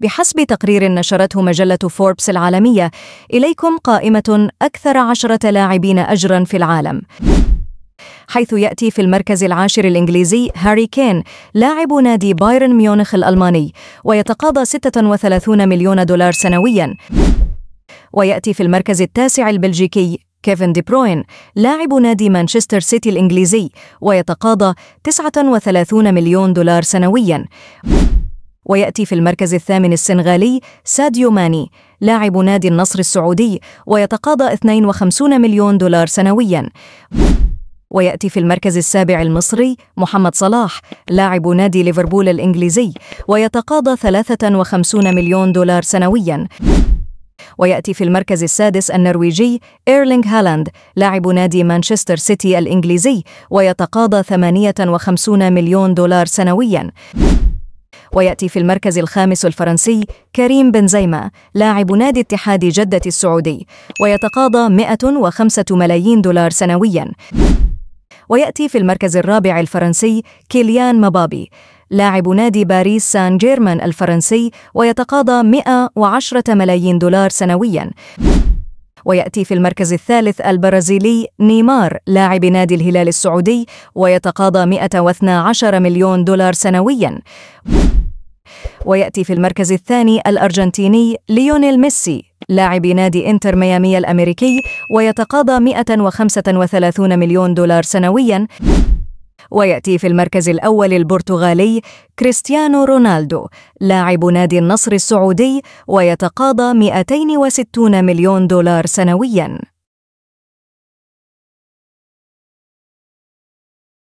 بحسب تقرير نشرته مجلة فوربس العالمية إليكم قائمة أكثر عشرة لاعبين أجرا في العالم حيث يأتي في المركز العاشر الإنجليزي هاري كين لاعب نادي بايرن ميونخ الألماني ويتقاضى 36 مليون دولار سنويا ويأتي في المركز التاسع البلجيكي كيفن دي بروين لاعب نادي مانشستر سيتي الإنجليزي ويتقاضى 39 مليون دولار سنويا ويأتي في المركز الثامن السنغالي ساديو ماني لاعب نادي النصر السعودي ويتقاضى 52 مليون دولار سنوياً ويأتي في المركز السابع المصري محمد صلاح لاعب نادي ليفربول الإنجليزي ويتقاضى 53 مليون دولار سنوياً ويأتي في المركز السادس النرويجي إيرلينغ هالاند لاعب نادي مانشستر سيتي الإنجليزي ويتقاضى 58 مليون دولار سنوياً ويأتي في المركز الخامس الفرنسي كريم بنزيما لاعب نادي اتحاد جدة السعودي ويتقاضى 105 ملايين دولار سنوياً ويأتي في المركز الرابع الفرنسي كيليان مبابي لاعب نادي باريس سان جيرمان الفرنسي ويتقاضى 110 ملايين دولار سنوياً ويأتي في المركز الثالث البرازيلي نيمار لاعب نادي الهلال السعودي ويتقاضى 112 مليون دولار سنوياً ويأتي في المركز الثاني الأرجنتيني ليونيل ميسي لاعب نادي إنتر ميامي الأمريكي ويتقاضى 135 مليون دولار سنوياً ويأتي في المركز الأول البرتغالي كريستيانو رونالدو لاعب نادي النصر السعودي ويتقاضى 260 مليون دولار سنوياً